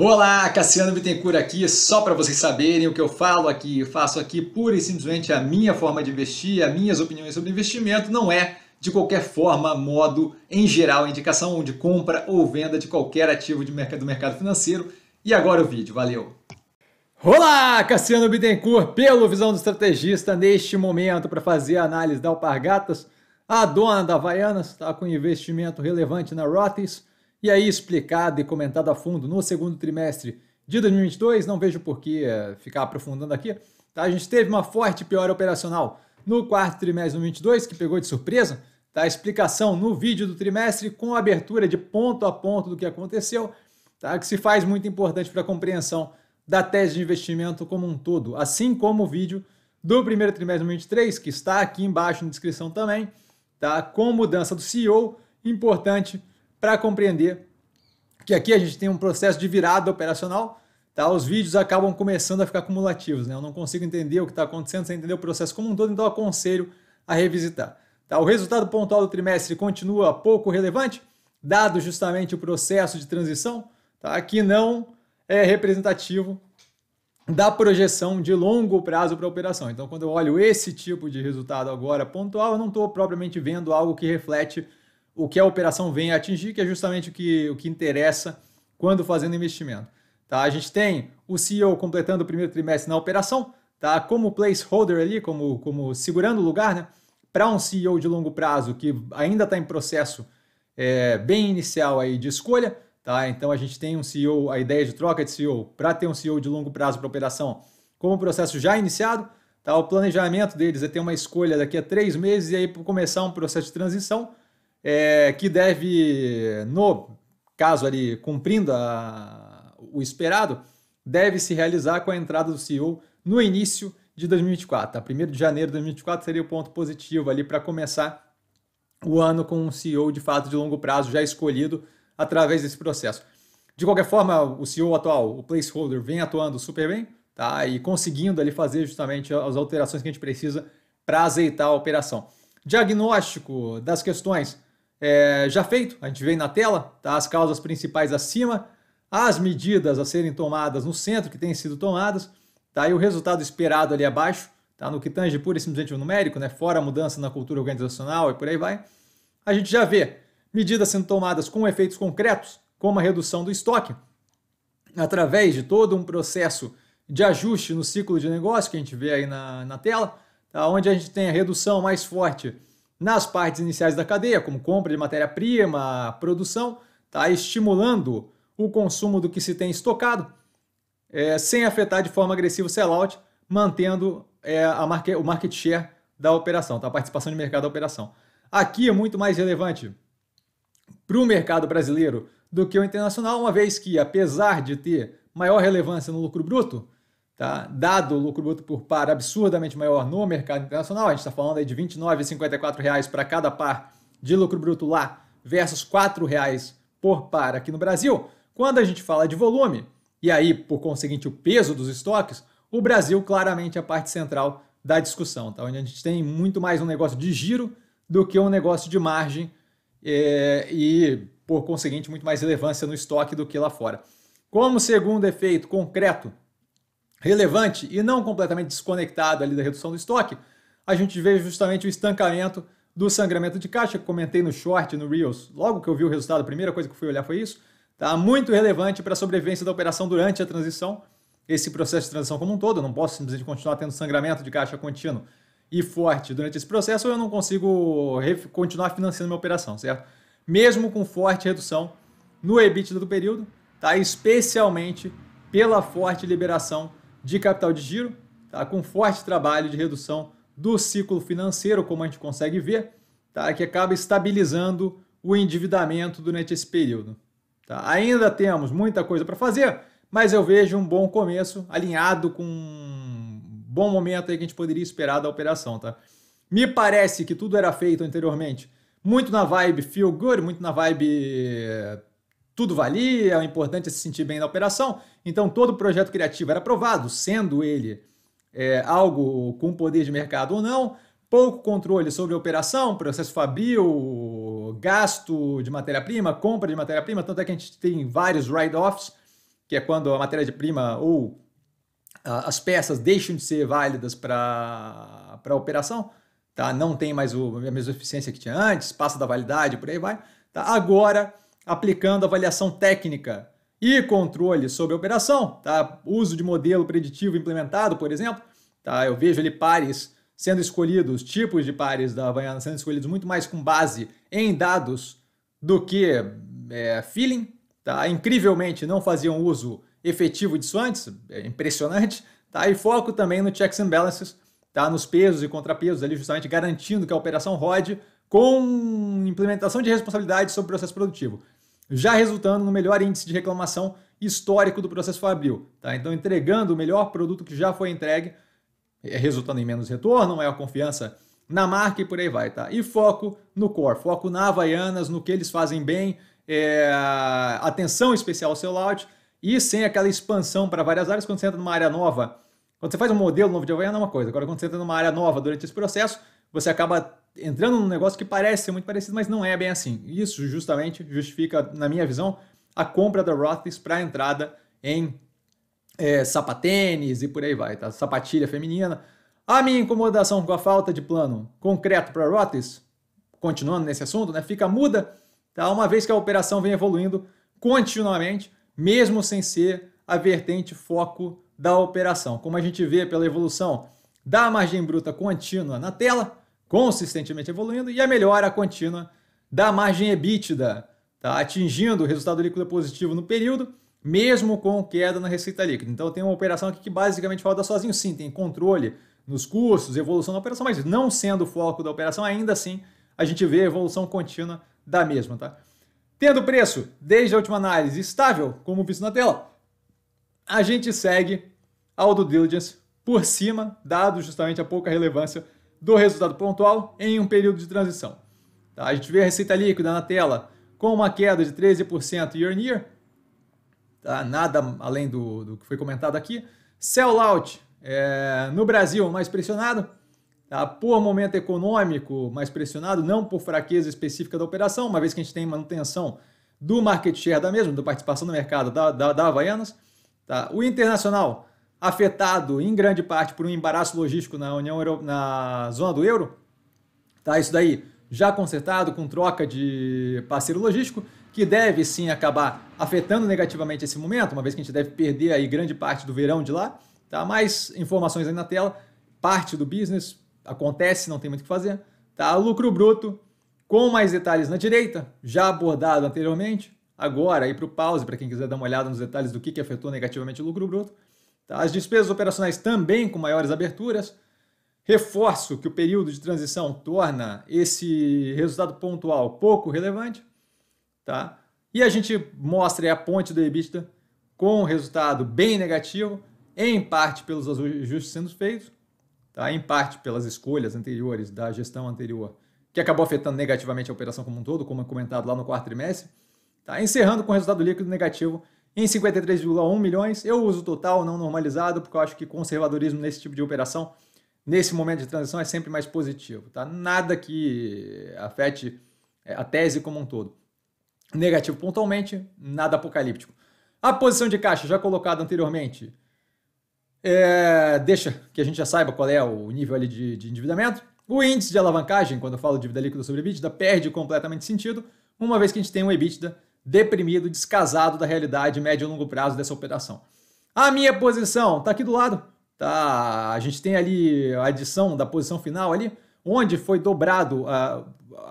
Olá, Cassiano Bittencourt aqui, só para vocês saberem o que eu falo aqui, eu faço aqui pura e simplesmente a minha forma de investir, as minhas opiniões sobre investimento, não é de qualquer forma, modo, em geral, indicação de compra ou venda de qualquer ativo de mercado, do mercado financeiro. E agora o vídeo, valeu! Olá, Cassiano Bittencourt, pelo Visão do Estrategista, neste momento para fazer a análise da Alpargatas, a dona da Havaianas está com investimento relevante na Rotis e aí explicado e comentado a fundo no segundo trimestre de 2022. Não vejo por que eh, ficar aprofundando aqui. Tá? A gente teve uma forte piora operacional no quarto trimestre de 2022, que pegou de surpresa. Tá? A explicação no vídeo do trimestre com a abertura de ponto a ponto do que aconteceu, tá? que se faz muito importante para a compreensão da tese de investimento como um todo, assim como o vídeo do primeiro trimestre de 2023, que está aqui embaixo na descrição também, tá? com mudança do CEO, importante para compreender que aqui a gente tem um processo de virada operacional, tá? Os vídeos acabam começando a ficar cumulativos, né? Eu não consigo entender o que está acontecendo sem entender o processo como um todo, então aconselho a revisitar. Tá? O resultado pontual do trimestre continua pouco relevante, dado justamente o processo de transição, tá? que não é representativo da projeção de longo prazo para a operação. Então, quando eu olho esse tipo de resultado agora pontual, eu não estou propriamente vendo algo que reflete o que a operação vem atingir, que é justamente o que, o que interessa quando fazendo investimento. Tá? A gente tem o CEO completando o primeiro trimestre na operação, tá? como placeholder ali, como, como segurando o lugar, né? para um CEO de longo prazo que ainda está em processo é, bem inicial aí de escolha. Tá? Então a gente tem um CEO, a ideia de troca de CEO, para ter um CEO de longo prazo para operação, como o processo já iniciado. Tá? O planejamento deles é ter uma escolha daqui a três meses e aí começar um processo de transição é, que deve, no caso ali, cumprindo a, o esperado, deve se realizar com a entrada do CEO no início de 2024. Tá? 1 de janeiro de 2024 seria o ponto positivo ali para começar o ano com um CEO de fato de longo prazo já escolhido através desse processo. De qualquer forma, o CEO atual, o placeholder, vem atuando super bem tá? e conseguindo ali fazer justamente as alterações que a gente precisa para azeitar a operação. Diagnóstico das questões é, já feito, a gente vê na tela, tá? as causas principais acima, as medidas a serem tomadas no centro que têm sido tomadas, tá? e o resultado esperado ali abaixo, tá? no que tange pura e simplesmente o numérico, né? fora a mudança na cultura organizacional e por aí vai, a gente já vê medidas sendo tomadas com efeitos concretos, como a redução do estoque, através de todo um processo de ajuste no ciclo de negócio que a gente vê aí na, na tela, tá? onde a gente tem a redução mais forte nas partes iniciais da cadeia, como compra de matéria-prima, produção, está estimulando o consumo do que se tem estocado, é, sem afetar de forma agressiva o sellout, mantendo é, a market, o market share da operação, tá? a participação de mercado da operação. Aqui é muito mais relevante para o mercado brasileiro do que o internacional, uma vez que, apesar de ter maior relevância no lucro bruto, Tá? Dado o lucro bruto por par absurdamente maior no mercado internacional, a gente está falando aí de R$ 29,54 para cada par de lucro bruto lá versus R$ reais por par aqui no Brasil, quando a gente fala de volume, e aí, por conseguinte, o peso dos estoques, o Brasil claramente é a parte central da discussão, tá? onde a gente tem muito mais um negócio de giro do que um negócio de margem é, e, por conseguinte, muito mais relevância no estoque do que lá fora. Como segundo efeito concreto relevante e não completamente desconectado ali da redução do estoque, a gente vê justamente o estancamento do sangramento de caixa, que comentei no short, no Reels. Logo que eu vi o resultado, a primeira coisa que eu fui olhar foi isso. Tá muito relevante para a sobrevivência da operação durante a transição, esse processo de transição como um todo. Eu não posso simplesmente continuar tendo sangramento de caixa contínuo e forte durante esse processo, ou eu não consigo continuar financiando minha operação, certo? Mesmo com forte redução no EBITDA do período, tá? especialmente pela forte liberação de capital de giro, tá? com forte trabalho de redução do ciclo financeiro, como a gente consegue ver, tá? que acaba estabilizando o endividamento durante esse período. Tá? Ainda temos muita coisa para fazer, mas eu vejo um bom começo alinhado com um bom momento aí que a gente poderia esperar da operação. Tá? Me parece que tudo era feito anteriormente muito na vibe feel good, muito na vibe eh, tudo valia, o importante é se sentir bem na operação. Então, todo projeto criativo era aprovado, sendo ele é, algo com poder de mercado ou não, pouco controle sobre a operação, processo fabril, gasto de matéria-prima, compra de matéria-prima, tanto é que a gente tem vários write-offs, que é quando a matéria-prima ou as peças deixam de ser válidas para a operação, tá? não tem mais o, a mesma eficiência que tinha antes, passa da validade, por aí vai. Tá? Agora, aplicando avaliação técnica e controle sobre a operação, tá? uso de modelo preditivo implementado, por exemplo. Tá? Eu vejo ali pares sendo escolhidos, tipos de pares da Havaiana sendo escolhidos muito mais com base em dados do que é, feeling. Tá? Incrivelmente não faziam uso efetivo disso antes, é impressionante. Tá? E foco também no checks and balances, tá? nos pesos e contrapesos, ali justamente garantindo que a operação rode com implementação de responsabilidade sobre o processo produtivo já resultando no melhor índice de reclamação histórico do processo Fabril. Tá? Então, entregando o melhor produto que já foi entregue, é, resultando em menos retorno, maior confiança na marca e por aí vai. Tá? E foco no core, foco na Havaianas, no que eles fazem bem, é, atenção especial ao seu layout e sem aquela expansão para várias áreas. Quando você entra numa área nova, quando você faz um modelo novo de Havaiana é uma coisa, agora quando você entra numa área nova durante esse processo, você acaba entrando num negócio que parece ser muito parecido, mas não é bem assim. Isso justamente justifica, na minha visão, a compra da Rothy's para entrada em é, sapatênis e por aí vai, tá? Sapatilha feminina. A minha incomodação com a falta de plano concreto para Rothy's, continuando nesse assunto, né, fica muda, tá? Uma vez que a operação vem evoluindo continuamente, mesmo sem ser a vertente foco da operação. Como a gente vê pela evolução da margem bruta contínua na tela, consistentemente evoluindo e a melhora contínua da margem EBITDA, tá? atingindo o resultado líquido positivo no período, mesmo com queda na receita líquida. Então tem uma operação aqui que basicamente roda sozinho, sim, tem controle nos custos, evolução da operação, mas não sendo o foco da operação, ainda assim a gente vê a evolução contínua da mesma. Tá? Tendo o preço, desde a última análise, estável, como visto na tela, a gente segue ao due diligence por cima, dado justamente a pouca relevância do resultado pontual em um período de transição. Tá? A gente vê a receita líquida na tela com uma queda de 13% year on year, tá? nada além do, do que foi comentado aqui. Sell é, no Brasil mais pressionado, tá? por momento econômico mais pressionado, não por fraqueza específica da operação, uma vez que a gente tem manutenção do market share da mesma, da participação no mercado da, da, da Havaianas. Tá? O internacional afetado em grande parte por um embaraço logístico na União Euro, na zona do euro, tá? Isso daí já consertado com troca de parceiro logístico, que deve sim acabar afetando negativamente esse momento, uma vez que a gente deve perder aí grande parte do verão de lá, tá? Mais informações aí na tela, parte do business acontece, não tem muito o que fazer, tá? Lucro bruto com mais detalhes na direita, já abordado anteriormente. Agora, aí para o pause, para quem quiser dar uma olhada nos detalhes do que, que afetou negativamente o lucro bruto. Tá? As despesas operacionais também com maiores aberturas. Reforço que o período de transição torna esse resultado pontual pouco relevante. Tá? E a gente mostra a ponte do EBITDA com um resultado bem negativo, em parte pelos ajustes sendo feitos, tá? em parte pelas escolhas anteriores da gestão anterior, que acabou afetando negativamente a operação como um todo, como é comentado lá no quarto trimestre, tá? encerrando com resultado líquido negativo em 53,1 milhões. Eu uso total, não normalizado, porque eu acho que conservadorismo nesse tipo de operação, nesse momento de transição, é sempre mais positivo. Tá? Nada que afete é, a tese como um todo. Negativo pontualmente, nada apocalíptico. A posição de caixa, já colocada anteriormente, é, deixa que a gente já saiba qual é o nível ali de, de endividamento. O índice de alavancagem, quando eu falo dívida líquida sobre EBITDA, perde completamente sentido, uma vez que a gente tem um EBITDA deprimido, descasado da realidade médio e longo prazo dessa operação. A minha posição está aqui do lado. Tá, a gente tem ali a adição da posição final ali, onde foi dobrado a,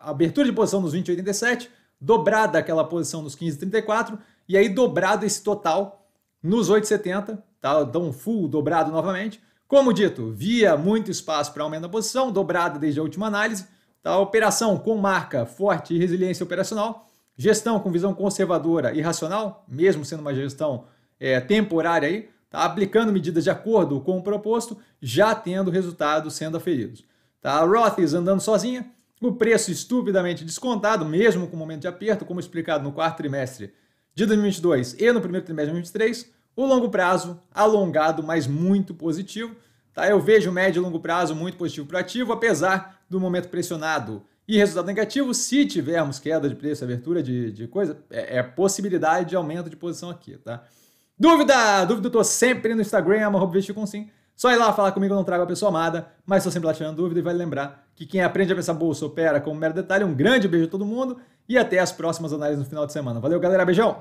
a abertura de posição nos 20,87, dobrada aquela posição nos 15,34 e aí dobrado esse total nos 8,70, tá? Então um full dobrado novamente. Como dito, via muito espaço para aumento da posição, dobrada desde a última análise, tá? Operação com marca forte e resiliência operacional Gestão com visão conservadora e racional, mesmo sendo uma gestão é, temporária aí, tá? aplicando medidas de acordo com o proposto, já tendo resultados sendo aferidos. Tá? A Rothes andando sozinha, o preço estupidamente descontado, mesmo com o momento de aperto, como explicado no quarto trimestre de 2022 e no primeiro trimestre de 2023, o longo prazo alongado, mas muito positivo. Tá? Eu vejo médio e longo prazo muito positivo para ativo, apesar do momento pressionado e resultado negativo, se tivermos queda de preço, abertura de, de coisa, é, é, possibilidade de aumento de posição aqui, tá? Dúvida! Dúvida eu tô sempre no Instagram, arroba com sim. Só ir lá falar comigo, eu não trago a pessoa amada, mas estou sempre lá tirando dúvida e vale lembrar que quem aprende a pensar bolsa opera como um mero detalhe. Um grande beijo a todo mundo e até as próximas análises no final de semana. Valeu, galera. Beijão!